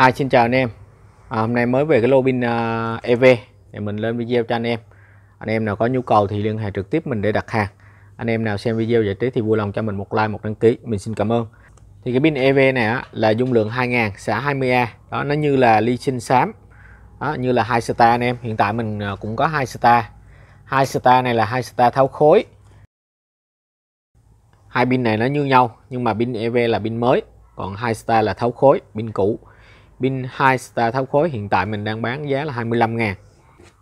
Hi, xin chào anh em à, Hôm nay mới về cái lô pin uh, à, EV để mình lên video cho anh em Anh em nào có nhu cầu thì liên hệ trực tiếp mình để đặt hàng Anh em nào xem video giải trí thì vui lòng cho mình một like, một đăng ký Mình xin cảm ơn Thì cái pin EV này á, là dung lượng 2000 xã 20A đó Nó như là ly sinh xám đó, Như là hai star anh em Hiện tại mình à, cũng có hai star hai star này là hai star tháo khối Hai pin này nó như nhau nhưng mà pin EV là pin mới còn hai star là tháo khối pin cũ pin 2 star tháo khối hiện tại mình đang bán giá là 25 ngàn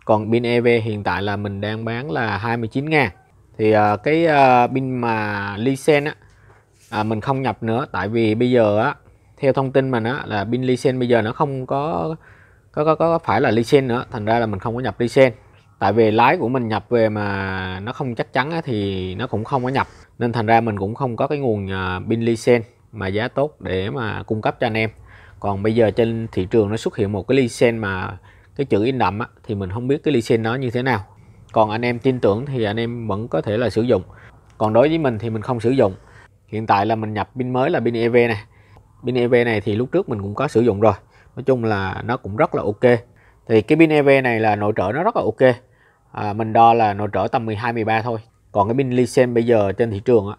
còn pin EV hiện tại là mình đang bán là 29 ngàn thì uh, cái uh, pin mà Lysen á à, mình không nhập nữa tại vì bây giờ á theo thông tin mình á là pin Lysen bây giờ nó không có có có, có phải là Lysen nữa thành ra là mình không có nhập Lysen tại vì lái của mình nhập về mà nó không chắc chắn á, thì nó cũng không có nhập nên thành ra mình cũng không có cái nguồn ờ, pin Lysen mà giá tốt để mà cung cấp cho anh em còn bây giờ trên thị trường nó xuất hiện một cái license mà cái chữ in đậm á, thì mình không biết cái license nó như thế nào còn anh em tin tưởng thì anh em vẫn có thể là sử dụng còn đối với mình thì mình không sử dụng hiện tại là mình nhập pin mới là pin EV này pin EV này thì lúc trước mình cũng có sử dụng rồi nói chung là nó cũng rất là ok thì cái pin EV này là nội trợ nó rất là ok à, mình đo là nội trợ tầm 12 13 thôi còn cái pin license bây giờ trên thị trường á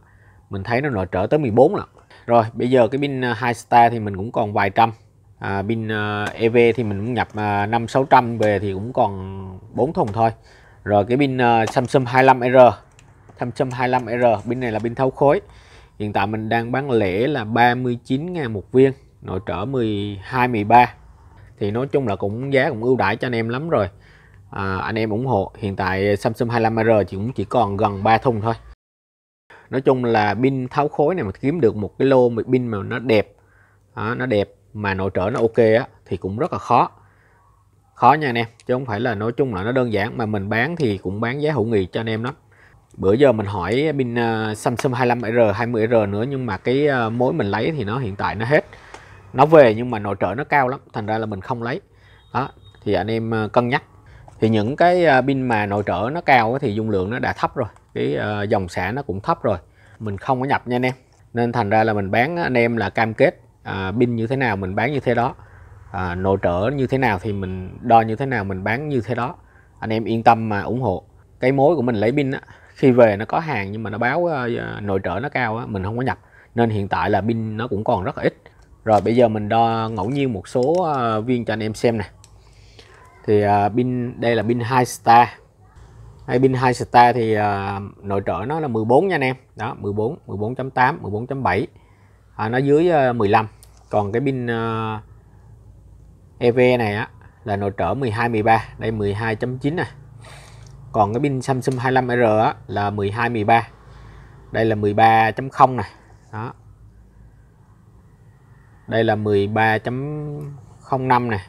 mình thấy nó nội trợ tới 14 lận rồi bây giờ cái pin 2 ờ, star thì mình cũng còn vài trăm à, pin ờ, EV thì mình cũng nhập ờ, năm sáu trăm về thì cũng còn bốn thùng thôi rồi cái pin uh, Samsung 25R Samsung 25R pin này là pin thấu khối hiện tại mình đang bán lẻ là 39 ngàn một viên nội trở 12 13 thì nói chung là cũng giá cũng ưu đãi cho anh em lắm rồi à, anh em ủng hộ hiện tại Samsung 25R thì cũng chỉ còn gần 3 thùng thôi nói chung là pin tháo khối này mà kiếm được một cái lô một pin mà nó đẹp đó, à, nó đẹp mà nội trợ nó ok á thì cũng rất là khó khó nha anh em chứ không phải là nói chung là nó đơn giản mà mình bán thì cũng bán giá hữu nghị cho anh em đó. bữa giờ mình hỏi pin à, Samsung 25R 20R nữa nhưng mà cái à, mối mình lấy thì nó hiện tại nó hết nó về nhưng mà nội trợ nó cao lắm thành ra là mình không lấy đó thì anh em cân nhắc thì những cái à, pin mà nội trợ nó cao thì dung lượng nó đã thấp rồi cái à, dòng xả nó cũng thấp rồi mình không có nhập nha anh em nên thành ra là mình bán à, anh em là cam kết pin như thế nào mình bán như thế đó nội trợ như thế nào thì mình đo như thế nào mình bán như thế đó anh em yên tâm mà ủng hộ cái mối của mình lấy pin á khi về nó có hàng nhưng mà nó báo nội trợ nó cao á mình không có nhập nên hiện tại là pin nó cũng còn rất là ít rồi bây giờ mình đo ngẫu nhiên một số viên cho anh em xem nè thì à, pin uh, đây là pin 2 star hay pin 2 star thì uh, nội trợ nó là 14 nha anh em đó 14 14.8 14.7 à, nó dưới uh, à, 15 còn cái pin uh, EV này á là nội trợ 12 13 đây 12.9 này còn cái pin Samsung 25R á, là 12 13 đây là 13.0 này đó đây là 13.05 này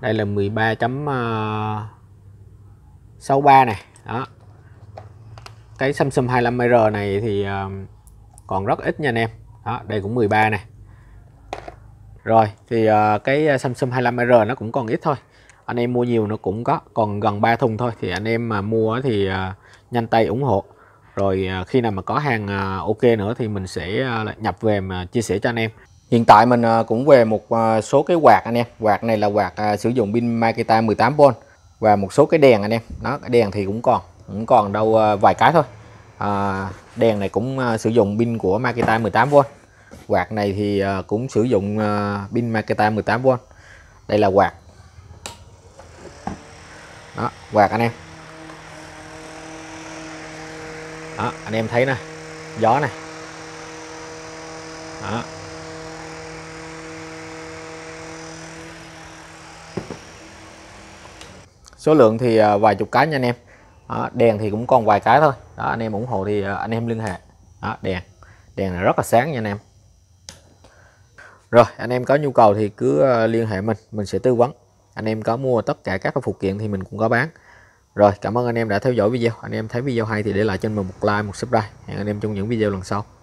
đây là 13.63 ờ, này đó cái Samsung 25R này thì ờ, còn rất ít nha anh em đó đây cũng 13 này rồi thì ờ, cái Samsung 25R nó cũng còn ít thôi anh em mua nhiều nó cũng có còn gần 3 thùng thôi thì anh em mà mua thì nhanh tay ủng hộ rồi khi nào mà có hàng ok nữa thì mình sẽ nhập về mà chia sẻ cho anh em Hiện tại mình à, cũng về một à, số cái quạt anh em. Quạt này là quạt à, sử dụng pin Makita 18V và một số cái đèn anh em. Đó, cái đèn thì cũng còn, cũng còn đâu vài cái thôi. À, đèn này cũng sử dụng pin của Makita 18V. Quạt này thì cũng sử dụng pin Makita 18V. Đây là quạt. Đó, quạt anh em. Đó, anh em thấy nè. Gió này. Đó số lượng thì à, vài chục cái nha anh em đó, đèn thì cũng còn vài cái thôi đó, anh em ủng hộ thì à, anh em liên hệ đó, đèn đèn là rất là sáng nha anh em rồi anh em có nhu cầu thì cứ à, liên hệ mình mình sẽ tư vấn anh em có mua tất cả các phụ kiện thì mình cũng có bán rồi cảm ơn anh em đã theo dõi video anh em thấy video hay thì để lại cho mình một like một subscribe hẹn anh em trong những video lần sau